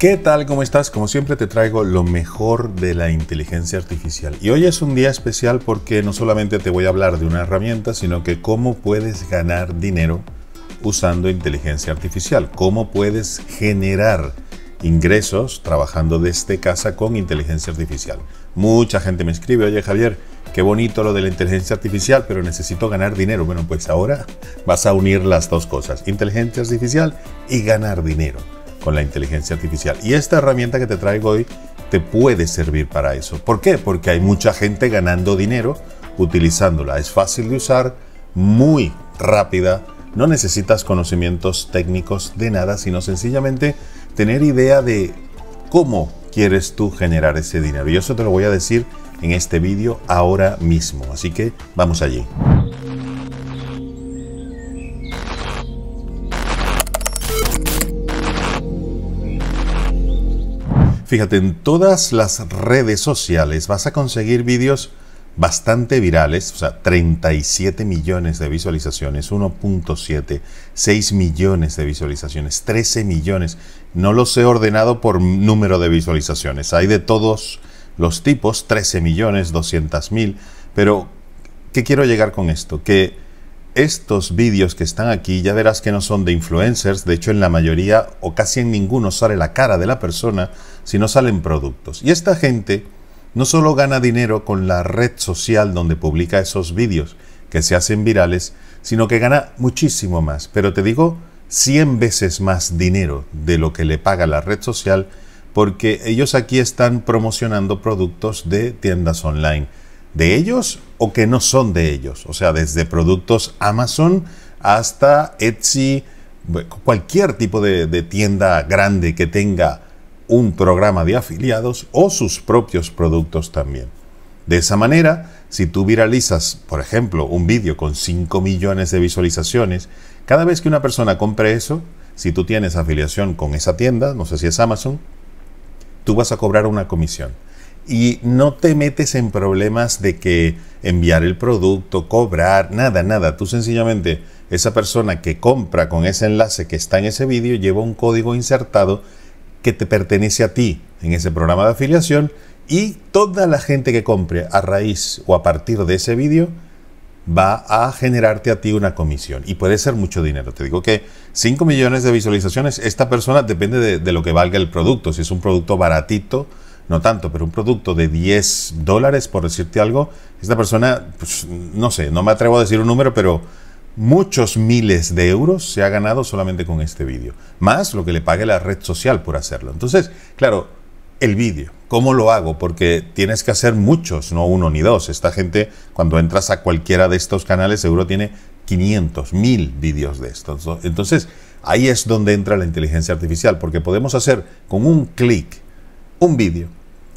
¿Qué tal? ¿Cómo estás? Como siempre te traigo lo mejor de la inteligencia artificial. Y hoy es un día especial porque no solamente te voy a hablar de una herramienta, sino que cómo puedes ganar dinero usando inteligencia artificial, cómo puedes generar ingresos trabajando desde casa con inteligencia artificial. Mucha gente me escribe, oye Javier, qué bonito lo de la inteligencia artificial, pero necesito ganar dinero. Bueno, pues ahora vas a unir las dos cosas, inteligencia artificial y ganar dinero con la inteligencia artificial. Y esta herramienta que te traigo hoy te puede servir para eso. ¿Por qué? Porque hay mucha gente ganando dinero utilizándola. Es fácil de usar, muy rápida, no necesitas conocimientos técnicos de nada, sino sencillamente tener idea de cómo quieres tú generar ese dinero. Y eso te lo voy a decir en este vídeo ahora mismo. Así que vamos allí. Fíjate, en todas las redes sociales vas a conseguir vídeos bastante virales, o sea, 37 millones de visualizaciones, 1.7, 6 millones de visualizaciones, 13 millones. No los he ordenado por número de visualizaciones, hay de todos los tipos, 13 millones, 200 mil, pero ¿qué quiero llegar con esto? Que estos vídeos que están aquí ya verás que no son de influencers, de hecho en la mayoría o casi en ninguno sale la cara de la persona, si no salen productos. Y esta gente no solo gana dinero con la red social donde publica esos vídeos que se hacen virales, sino que gana muchísimo más. Pero te digo, 100 veces más dinero de lo que le paga la red social porque ellos aquí están promocionando productos de tiendas online. ¿De ellos o que no son de ellos? O sea, desde productos Amazon hasta Etsy, cualquier tipo de, de tienda grande que tenga un programa de afiliados o sus propios productos también. De esa manera, si tú viralizas, por ejemplo, un vídeo con 5 millones de visualizaciones, cada vez que una persona compre eso, si tú tienes afiliación con esa tienda, no sé si es Amazon, tú vas a cobrar una comisión. Y no te metes en problemas de que enviar el producto, cobrar, nada, nada. Tú sencillamente, esa persona que compra con ese enlace que está en ese vídeo lleva un código insertado que te pertenece a ti en ese programa de afiliación y toda la gente que compre a raíz o a partir de ese vídeo va a generarte a ti una comisión y puede ser mucho dinero. Te digo que 5 millones de visualizaciones, esta persona depende de, lo que valga el producto. Si es un producto baratito, no tanto, pero un producto de 10 dólares, por decirte algo, esta persona, pues, no sé, no me atrevo a decir un número, pero muchos miles de euros se ha ganado solamente con este vídeo, más lo que le pague la red social por hacerlo. Entonces, claro, el vídeo, ¿cómo lo hago? Porque tienes que hacer muchos, no uno ni dos. Esta gente, cuando entras a cualquiera de estos canales, seguro tiene 500, 1000 vídeos de estos. Entonces, ahí es donde entra la inteligencia artificial, porque podemos hacer con un clic un vídeo,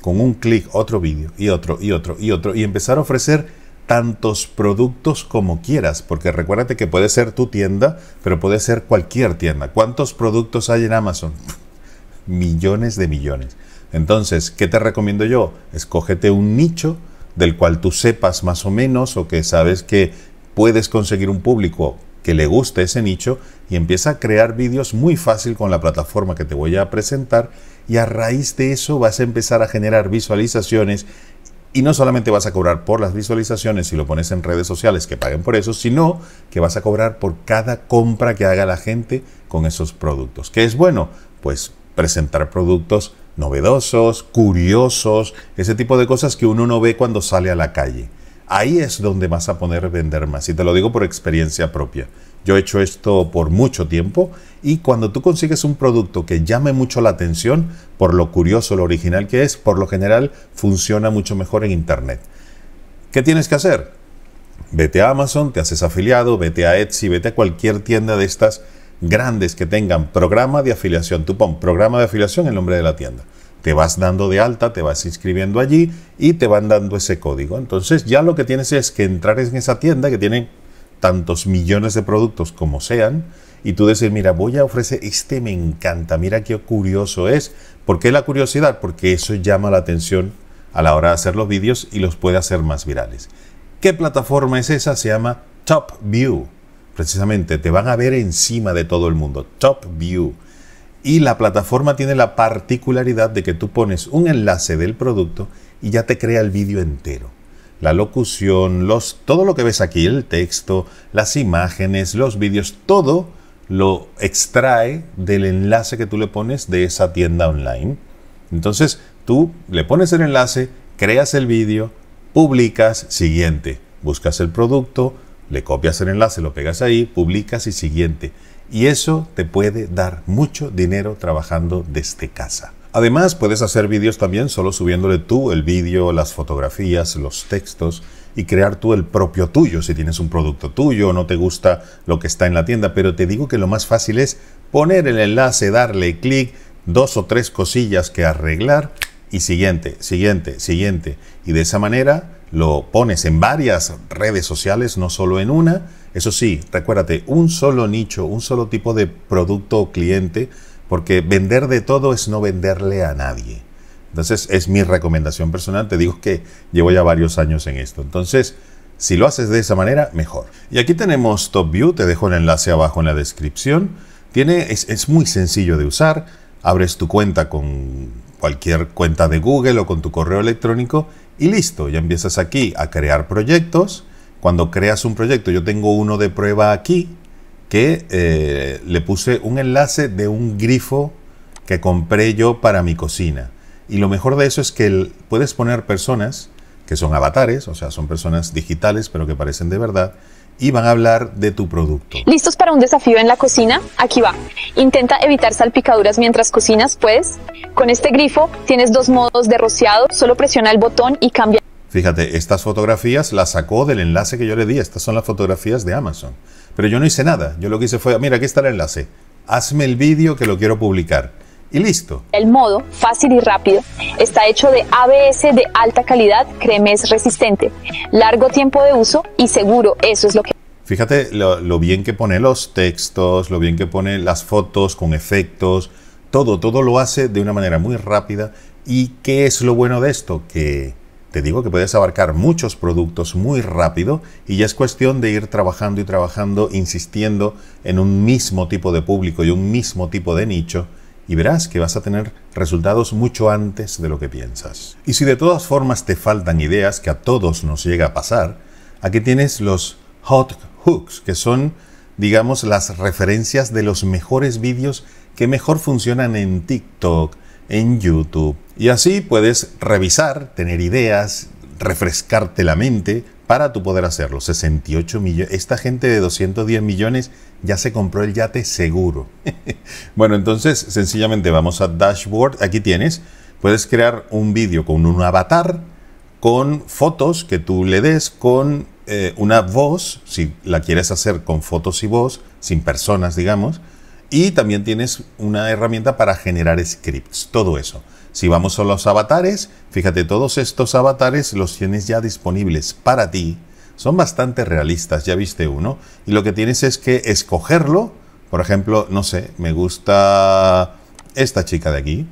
con un clic otro vídeo y otro y otro y otro, y empezar a ofrecer tantos productos como quieras, porque recuérdate que puede ser tu tienda, pero puede ser cualquier tienda. ¿Cuántos productos hay en Amazon? millones de millones. Entonces, ¿qué te recomiendo yo? Escógete un nicho del cual tú sepas más o menos o que sabes que puedes conseguir un público que le guste ese nicho y empieza a crear vídeos muy fácil con la plataforma que te voy a presentar y a raíz de eso vas a empezar a generar visualizaciones y no solamente vas a cobrar por las visualizaciones si lo pones en redes sociales que paguen por eso, sino que vas a cobrar por cada compra que haga la gente con esos productos. ¿Qué es bueno? Pues presentar productos novedosos, curiosos, ese tipo de cosas que uno no ve cuando sale a la calle ahí es donde vas a poder vender más. Y te lo digo por experiencia propia. Yo he hecho esto por mucho tiempo y cuando tú consigues un producto que llame mucho la atención, por lo curioso, lo original que es, por lo general funciona mucho mejor en Internet. ¿Qué tienes que hacer? Vete a Amazon, te haces afiliado, vete a Etsy, vete a cualquier tienda de estas grandes que tengan programa de afiliación. Tú pon programa de afiliación el nombre de la tienda te vas dando de alta, te vas inscribiendo allí y te van dando ese código. Entonces ya lo que tienes es que entrar en esa tienda que tiene tantos millones de productos como sean y tú decir, mira, voy a ofrecer, este me encanta, mira qué curioso es. ¿Por qué la curiosidad? Porque eso llama la atención a la hora de hacer los vídeos y los puede hacer más virales. ¿Qué plataforma es esa? Se llama Top View. Precisamente, te van a ver encima de todo el mundo. Top View. Y la plataforma tiene la particularidad de que tú pones un enlace del producto y ya te crea el vídeo entero. La locución, los, todo lo que ves aquí, el texto, las imágenes, los vídeos, todo lo extrae del enlace que tú le pones de esa tienda online. Entonces tú le pones el enlace, creas el vídeo, publicas, siguiente, buscas el producto, le copias el enlace, lo pegas ahí, publicas y siguiente. Y eso te puede dar mucho dinero trabajando desde casa. Además, puedes hacer vídeos también solo subiéndole tú el vídeo, las fotografías, los textos y crear tú el propio tuyo. Si tienes un producto tuyo o no te gusta lo que está en la tienda, pero te digo que lo más fácil es poner el enlace, darle clic, dos o tres cosillas que arreglar y siguiente, siguiente, siguiente. Y de esa manera lo pones en varias redes sociales, no solo en una eso sí, recuérdate, un solo nicho, un solo tipo de producto o cliente, porque vender de todo es no venderle a nadie. Entonces, es mi recomendación personal. Te digo que llevo ya varios años en esto. Entonces, si lo haces de esa manera, mejor. Y aquí tenemos Top View, te dejo el enlace abajo en la descripción. Tiene, es, es, muy sencillo de usar. Abres tu cuenta con cualquier cuenta de Google o con tu correo electrónico y listo, ya empiezas aquí a crear proyectos cuando creas un proyecto, yo tengo uno de prueba aquí que eh, le puse un enlace de un grifo que compré yo para mi cocina. Y lo mejor de eso es que puedes poner personas que son avatares, o sea, son personas digitales pero que parecen de verdad, y van a hablar de tu producto. ¿Listos para un desafío en la cocina? Aquí va. Intenta evitar salpicaduras mientras cocinas, Pues, Con este grifo tienes dos modos de rociado, solo presiona el botón y cambia Fíjate, estas fotografías las sacó del enlace que yo le di. Estas son las fotografías de Amazon. Pero yo no hice nada. Yo lo que hice fue, mira, aquí está el enlace. Hazme el vídeo que lo quiero publicar y listo. El modo, fácil y rápido, está hecho de ABS de alta calidad, cremes resistente, largo tiempo de uso y seguro, eso es lo que... Fíjate lo, lo, bien que pone los textos, lo bien que pone las fotos con efectos, todo, todo lo hace de una manera muy rápida. ¿Y qué es lo bueno de esto? Que te digo que puedes abarcar muchos productos muy rápido y ya es cuestión de ir trabajando y trabajando, insistiendo en un mismo tipo de público y un mismo tipo de nicho y verás que vas a tener resultados mucho antes de lo que piensas. Y si de todas formas te faltan ideas, que a todos nos llega a pasar, aquí tienes los hot hooks, que son, digamos, las referencias de los mejores vídeos que mejor funcionan en TikTok, en YouTube, y así puedes revisar, tener ideas, refrescarte la mente para tu poder hacerlo. 68 millones. Esta gente de 210 millones ya se compró el yate seguro. bueno, entonces sencillamente vamos a dashboard. Aquí tienes. Puedes crear un vídeo con un avatar, con fotos que tú le des, con eh, una voz, si la quieres hacer con fotos y voz, sin personas, digamos. Y también tienes una herramienta para generar scripts. Todo eso. Si vamos a los avatares, fíjate, todos estos avatares los tienes ya disponibles para ti. Son bastante realistas, ya viste uno. Y lo que tienes es que escogerlo. Por ejemplo, no sé, me gusta esta chica de aquí.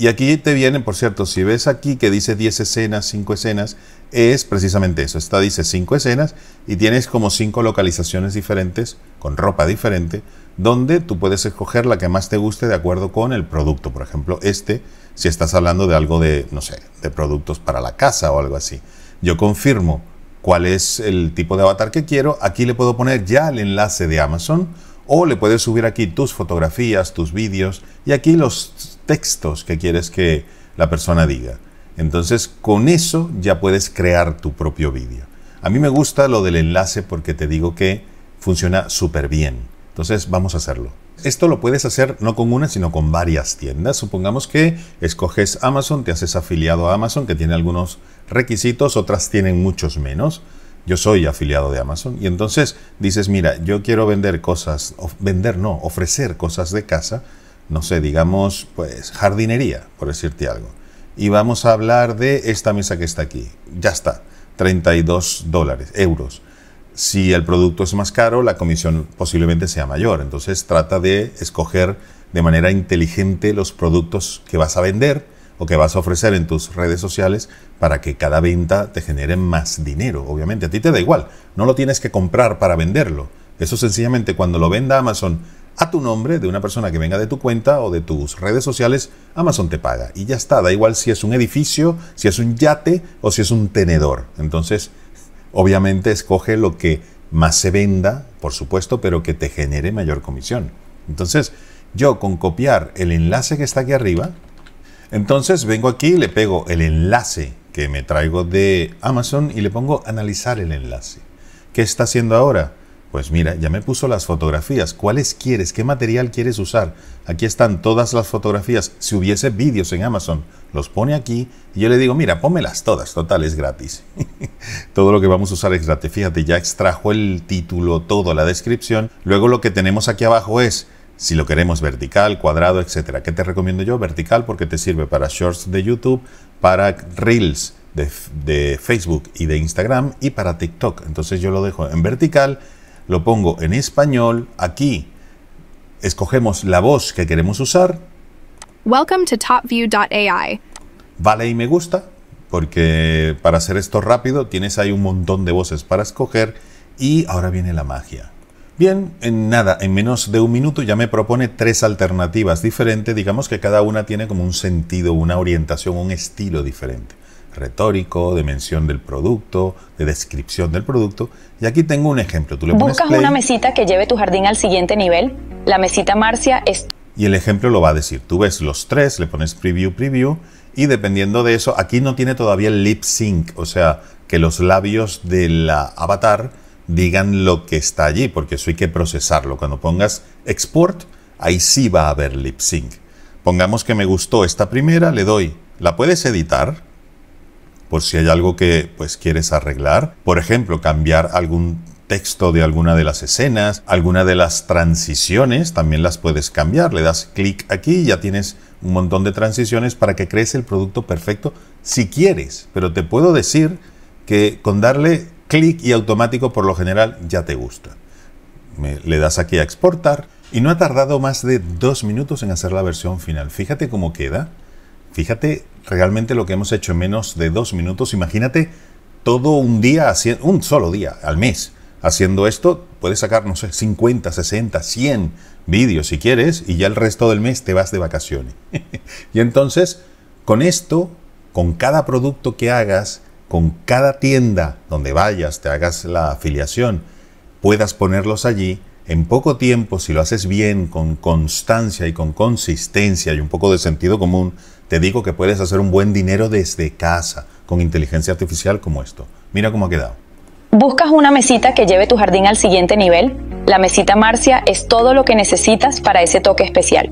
Y aquí te vienen, por cierto, si ves aquí que dice 10 escenas, 5 escenas, es precisamente eso. Esta dice 5 escenas y tienes como 5 localizaciones diferentes, con ropa diferente, donde tú puedes escoger la que más te guste de acuerdo con el producto. Por ejemplo, este, si estás hablando de algo de, no sé, de productos para la casa o algo así. Yo confirmo cuál es el tipo de avatar que quiero. Aquí le puedo poner ya el enlace de Amazon o le puedes subir aquí tus fotografías, tus vídeos y aquí los textos que quieres que la persona diga. Entonces, con eso ya puedes crear tu propio vídeo. A mí me gusta lo del enlace porque te digo que funciona súper bien. Entonces, vamos a hacerlo. Esto lo puedes hacer no con una, sino con varias tiendas. Supongamos que escoges Amazon, te haces afiliado a Amazon, que tiene algunos requisitos, otras tienen muchos menos. Yo soy afiliado de Amazon y entonces dices, mira, yo quiero vender cosas, vender no, ofrecer cosas de casa no sé, digamos, pues jardinería, por decirte algo. Y vamos a hablar de esta mesa que está aquí. Ya está, 32 dólares, euros. Si el producto es más caro, la comisión posiblemente sea mayor. Entonces trata de escoger de manera inteligente los productos que vas a vender o que vas a ofrecer en tus redes sociales para que cada venta te genere más dinero. Obviamente, a ti te da igual, no lo tienes que comprar para venderlo. Eso sencillamente cuando lo venda Amazon a tu nombre de una persona que venga de tu cuenta o de tus redes sociales, Amazon te paga. Y ya está, da igual si es un edificio, si es un yate o si es un tenedor. Entonces, obviamente escoge lo que más se venda, por supuesto, pero que te genere mayor comisión. Entonces, yo con copiar el enlace que está aquí arriba, entonces vengo aquí y le pego el enlace que me traigo de Amazon y le pongo analizar el enlace. ¿Qué está haciendo ahora? Pues mira, ya me puso las fotografías. ¿Cuáles quieres? ¿Qué material quieres usar? Aquí están todas las fotografías. Si hubiese vídeos en Amazon, los pone aquí y yo le digo, mira, pómelas todas. Total, es gratis. todo lo que vamos a usar es gratis. Fíjate, ya extrajo el título, todo, la descripción. Luego lo que tenemos aquí abajo es si lo queremos vertical, cuadrado, etcétera. ¿Qué te recomiendo yo? Vertical porque te sirve para shorts de YouTube, para reels de, de, Facebook y de Instagram y para TikTok. Entonces yo lo dejo en vertical lo pongo en español, aquí escogemos la voz que queremos usar. Vale y me gusta, porque para hacer esto rápido tienes ahí un montón de voces para escoger y ahora viene la magia. Bien, en nada, en menos de un minuto ya me propone tres alternativas diferentes, digamos que cada una tiene como un sentido, una orientación, un estilo diferente retórico, de mención del producto, de descripción del producto. Y aquí tengo un ejemplo. Tú le Buscas una mesita que lleve tu jardín al siguiente nivel. La mesita Marcia es... Y el ejemplo lo va a decir. Tú ves los tres, le pones preview, preview. Y dependiendo de eso, aquí no tiene todavía el lip sync, o sea, que los labios del avatar digan lo que está allí, porque eso hay que procesarlo. Cuando pongas export, ahí sí va a haber lip sync. Pongamos que me gustó esta primera, le doy, la puedes editar, por si hay algo que pues quieres arreglar. Por ejemplo, cambiar algún texto de alguna de las escenas, alguna de las transiciones, también las puedes cambiar. Le das clic aquí y ya tienes un montón de transiciones para que crees el producto perfecto si quieres. Pero te puedo decir que con darle clic y automático por lo general ya te gusta. le das aquí a exportar y no ha tardado más de dos minutos en hacer la versión final. Fíjate cómo queda. Fíjate realmente lo que hemos hecho en menos de dos minutos. Imagínate todo un día, un solo día al mes, haciendo esto, puedes sacar, no sé, 50, 60, 100 vídeos si quieres y ya el resto del mes te vas de vacaciones. y entonces, con esto, con cada producto que hagas, con cada tienda donde vayas, te hagas la afiliación, puedas ponerlos allí, en poco tiempo, si lo haces bien, con constancia y con consistencia y un poco de sentido común, te digo que puedes hacer un buen dinero desde casa con inteligencia artificial como esto. Mira cómo ha quedado. ¿Buscas una mesita que lleve tu jardín al siguiente nivel? La mesita Marcia es todo lo que necesitas para ese toque especial.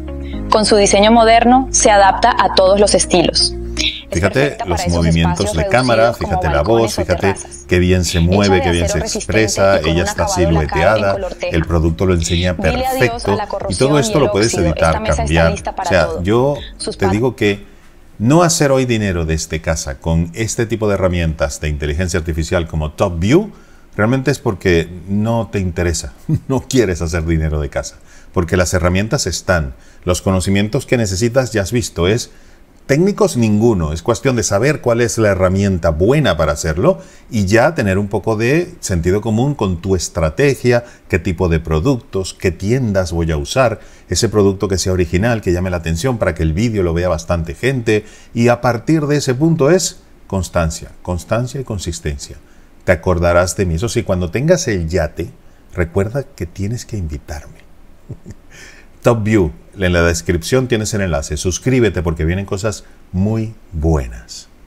Con su diseño moderno se adapta a todos los estilos. Fíjate los movimientos de cámara, fíjate la voz, fíjate qué bien se mueve, qué bien se expresa, ella está silueteada, el producto lo enseña perfecto y todo esto lo puedes editar, cambiar. O sea, yo te digo que... No hacer hoy dinero desde este casa con este tipo de herramientas de inteligencia artificial como Top View realmente es porque no te interesa, no quieres hacer dinero de casa, porque las herramientas están, los conocimientos que necesitas ya has visto, es Técnicos ninguno, es cuestión de saber cuál es la herramienta buena para hacerlo y ya tener un poco de sentido común con tu estrategia, qué tipo de productos, qué tiendas voy a usar, ese producto que sea original, que llame la atención para que el vídeo lo vea bastante gente y a partir de ese punto es constancia, constancia y consistencia. Te acordarás de mí, eso sí, cuando tengas el yate, recuerda que tienes que invitarme. View. En la descripción tienes el enlace. Suscríbete porque vienen cosas muy buenas.